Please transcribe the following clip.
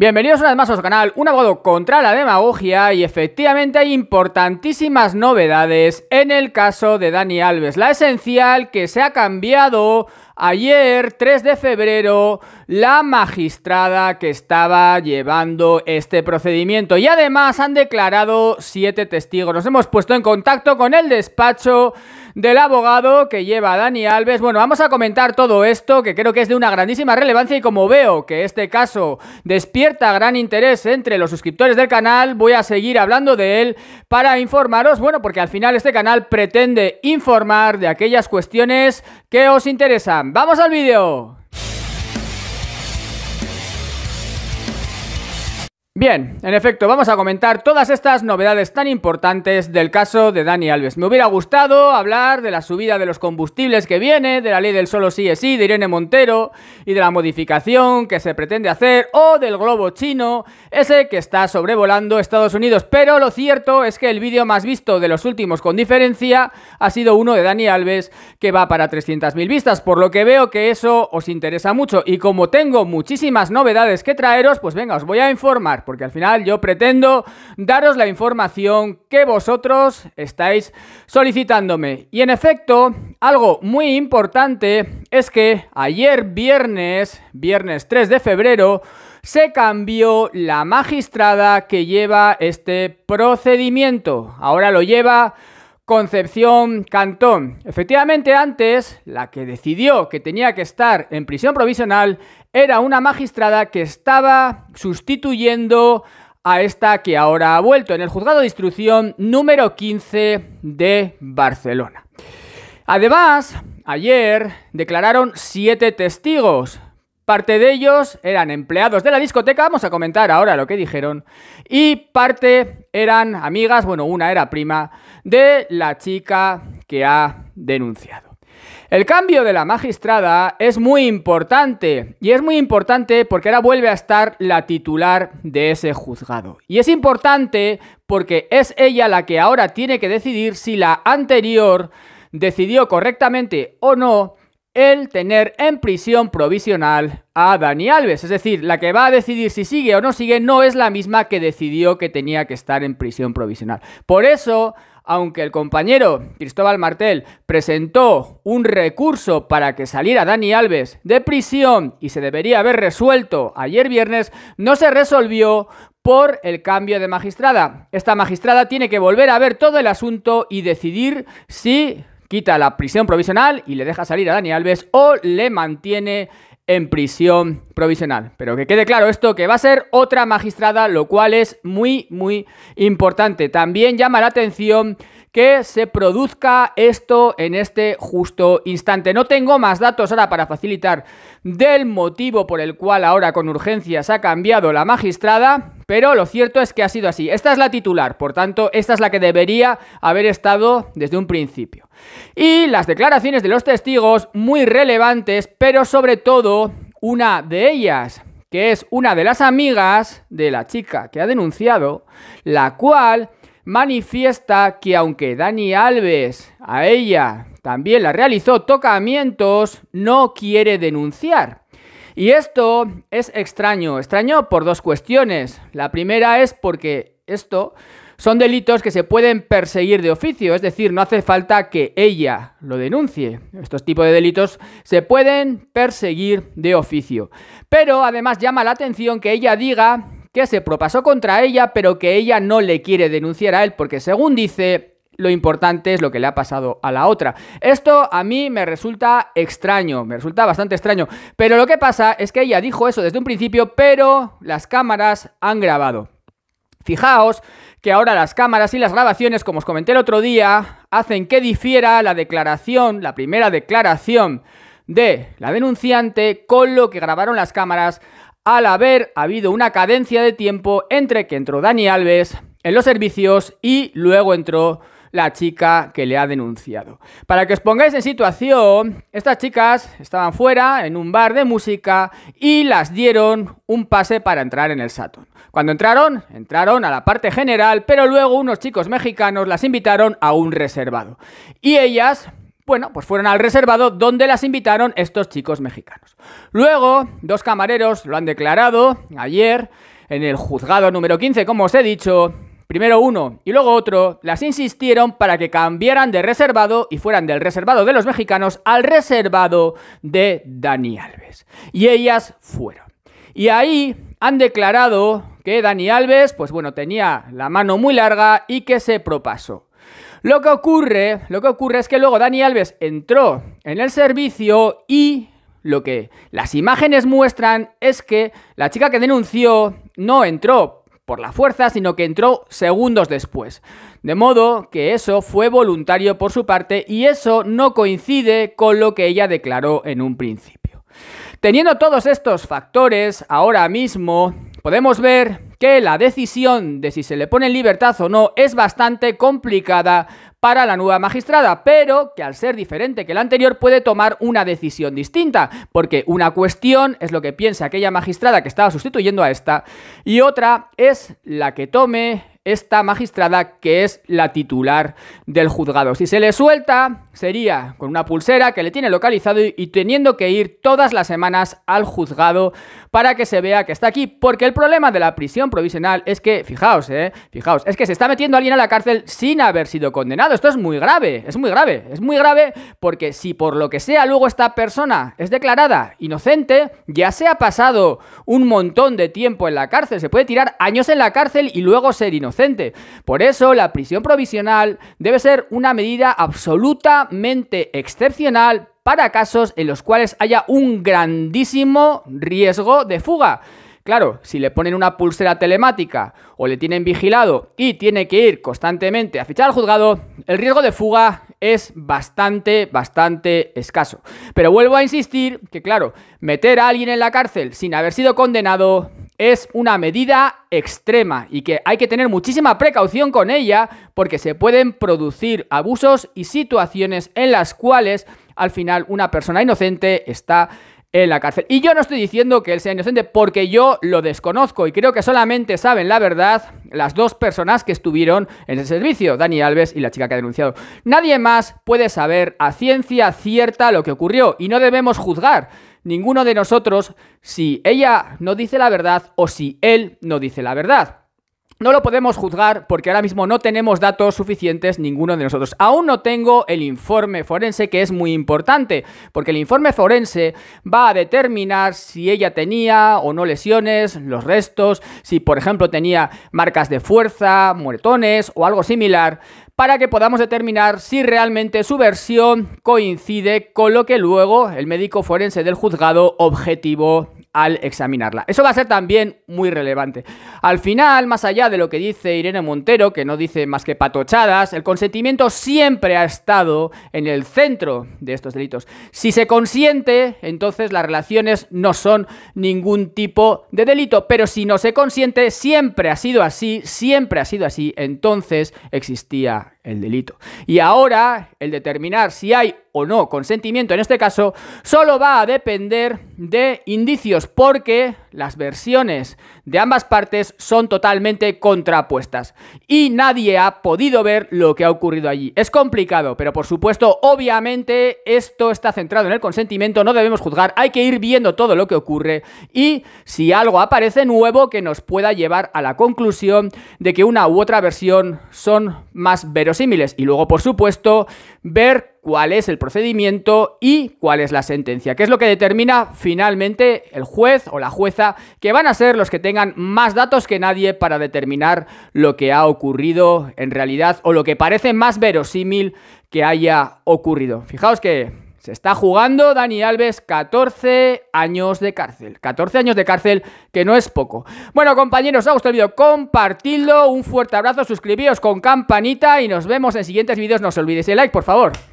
Bienvenidos una vez más a su canal, un abogado contra la demagogia y efectivamente hay importantísimas novedades en el caso de Dani Alves. La esencial que se ha cambiado Ayer, 3 de febrero, la magistrada que estaba llevando este procedimiento y además han declarado siete testigos. Nos hemos puesto en contacto con el despacho del abogado que lleva a Dani Alves. Bueno, vamos a comentar todo esto que creo que es de una grandísima relevancia y como veo que este caso despierta gran interés entre los suscriptores del canal, voy a seguir hablando de él para informaros, bueno, porque al final este canal pretende informar de aquellas cuestiones que os interesan. Vamos al vídeo. Bien, en efecto, vamos a comentar todas estas novedades tan importantes del caso de Dani Alves. Me hubiera gustado hablar de la subida de los combustibles que viene, de la ley del solo sí es sí de Irene Montero y de la modificación que se pretende hacer o del globo chino, ese que está sobrevolando Estados Unidos. Pero lo cierto es que el vídeo más visto de los últimos con diferencia ha sido uno de Dani Alves que va para 300.000 vistas, por lo que veo que eso os interesa mucho y como tengo muchísimas novedades que traeros, pues venga, os voy a informar porque al final yo pretendo daros la información que vosotros estáis solicitándome. Y en efecto, algo muy importante es que ayer viernes, viernes 3 de febrero, se cambió la magistrada que lleva este procedimiento. Ahora lo lleva Concepción Cantón. Efectivamente, antes la que decidió que tenía que estar en prisión provisional era una magistrada que estaba sustituyendo a esta que ahora ha vuelto en el juzgado de instrucción número 15 de Barcelona. Además, ayer declararon siete testigos. Parte de ellos eran empleados de la discoteca, vamos a comentar ahora lo que dijeron, y parte eran amigas, bueno, una era prima de la chica que ha denunciado. El cambio de la magistrada es muy importante y es muy importante porque ahora vuelve a estar la titular de ese juzgado. Y es importante porque es ella la que ahora tiene que decidir si la anterior decidió correctamente o no el tener en prisión provisional a Dani Alves. Es decir, la que va a decidir si sigue o no sigue no es la misma que decidió que tenía que estar en prisión provisional. Por eso, aunque el compañero Cristóbal Martel presentó un recurso para que saliera Dani Alves de prisión y se debería haber resuelto ayer viernes, no se resolvió por el cambio de magistrada. Esta magistrada tiene que volver a ver todo el asunto y decidir si quita la prisión provisional y le deja salir a Dani Alves o le mantiene en prisión provisional. Pero que quede claro esto, que va a ser otra magistrada, lo cual es muy, muy importante. También llama la atención que se produzca esto en este justo instante. No tengo más datos ahora para facilitar del motivo por el cual ahora con urgencia, se ha cambiado la magistrada, pero lo cierto es que ha sido así. Esta es la titular, por tanto, esta es la que debería haber estado desde un principio. Y las declaraciones de los testigos, muy relevantes, pero sobre todo una de ellas, que es una de las amigas de la chica que ha denunciado, la cual manifiesta que aunque Dani Alves a ella también la realizó tocamientos, no quiere denunciar. Y esto es extraño, extraño por dos cuestiones. La primera es porque esto son delitos que se pueden perseguir de oficio, es decir, no hace falta que ella lo denuncie. Estos tipos de delitos se pueden perseguir de oficio. Pero además llama la atención que ella diga que se propasó contra ella, pero que ella no le quiere denunciar a él porque según dice, lo importante es lo que le ha pasado a la otra. Esto a mí me resulta extraño, me resulta bastante extraño, pero lo que pasa es que ella dijo eso desde un principio, pero las cámaras han grabado. Fijaos que ahora las cámaras y las grabaciones, como os comenté el otro día, hacen que difiera la declaración, la primera declaración de la denunciante con lo que grabaron las cámaras al haber habido una cadencia de tiempo entre que entró Dani Alves en los servicios y luego entró la chica que le ha denunciado. Para que os pongáis en situación, estas chicas estaban fuera en un bar de música y las dieron un pase para entrar en el Saturn. Cuando entraron, entraron a la parte general, pero luego unos chicos mexicanos las invitaron a un reservado. Y ellas bueno, pues fueron al reservado donde las invitaron estos chicos mexicanos. Luego, dos camareros lo han declarado ayer en el juzgado número 15, como os he dicho, primero uno y luego otro, las insistieron para que cambiaran de reservado y fueran del reservado de los mexicanos al reservado de Dani Alves. Y ellas fueron. Y ahí han declarado que Dani Alves, pues bueno, tenía la mano muy larga y que se propasó. Lo que ocurre, lo que ocurre es que luego Dani Alves entró en el servicio y lo que las imágenes muestran es que la chica que denunció no entró por la fuerza, sino que entró segundos después. De modo que eso fue voluntario por su parte y eso no coincide con lo que ella declaró en un principio. Teniendo todos estos factores, ahora mismo podemos ver que la decisión de si se le pone en libertad o no es bastante complicada para la nueva magistrada, pero que al ser diferente que la anterior puede tomar una decisión distinta, porque una cuestión es lo que piensa aquella magistrada que estaba sustituyendo a esta y otra es la que tome esta magistrada que es la titular del juzgado. Si se le suelta, sería con una pulsera que le tiene localizado y teniendo que ir todas las semanas al juzgado para que se vea que está aquí, porque el problema de la prisión provisional es que, fijaos, eh, fijaos, es que se está metiendo alguien a la cárcel sin haber sido condenado, esto es muy grave, es muy grave, es muy grave porque si por lo que sea luego esta persona es declarada inocente, ya se ha pasado un montón de tiempo en la cárcel, se puede tirar años en la cárcel y luego ser inocente. Por eso la prisión provisional debe ser una medida absoluta excepcional para casos en los cuales haya un grandísimo riesgo de fuga. Claro, si le ponen una pulsera telemática o le tienen vigilado y tiene que ir constantemente a fichar al juzgado, el riesgo de fuga es bastante, bastante escaso. Pero vuelvo a insistir que, claro, meter a alguien en la cárcel sin haber sido condenado es una medida extrema y que hay que tener muchísima precaución con ella porque se pueden producir abusos y situaciones en las cuales al final una persona inocente está en la cárcel. Y yo no estoy diciendo que él sea inocente porque yo lo desconozco y creo que solamente saben la verdad las dos personas que estuvieron en ese servicio, Dani Alves y la chica que ha denunciado. Nadie más puede saber a ciencia cierta lo que ocurrió y no debemos juzgar ninguno de nosotros si ella no dice la verdad o si él no dice la verdad. No lo podemos juzgar porque ahora mismo no tenemos datos suficientes ninguno de nosotros. Aún no tengo el informe forense que es muy importante, porque el informe forense va a determinar si ella tenía o no lesiones, los restos, si por ejemplo tenía marcas de fuerza, muertones o algo similar, para que podamos determinar si realmente su versión coincide con lo que luego el médico forense del juzgado objetivo al examinarla. Eso va a ser también muy relevante. Al final, más allá de lo que dice Irene Montero, que no dice más que patochadas, el consentimiento siempre ha estado en el centro de estos delitos. Si se consiente, entonces las relaciones no son ningún tipo de delito, pero si no se consiente, siempre ha sido así, siempre ha sido así, entonces existía el delito. Y ahora, el determinar si hay o no consentimiento en este caso, solo va a depender de indicios, porque las versiones de ambas partes son totalmente contrapuestas y nadie ha podido ver lo que ha ocurrido allí. Es complicado, pero por supuesto, obviamente esto está centrado en el consentimiento, no debemos juzgar, hay que ir viendo todo lo que ocurre y si algo aparece nuevo que nos pueda llevar a la conclusión de que una u otra versión son más verosímiles y luego, por supuesto, ver cuál es el procedimiento y cuál es la sentencia, que es lo que determina finalmente el juez o la jueza, que van a ser los que tengan más datos que nadie para determinar lo que ha ocurrido en realidad o lo que parece más verosímil que haya ocurrido. Fijaos que se está jugando Dani Alves 14 años de cárcel. 14 años de cárcel, que no es poco. Bueno, compañeros, ha gustado el vídeo, compartidlo, un fuerte abrazo, suscribíos con campanita y nos vemos en siguientes vídeos. No os olvidéis el like, por favor.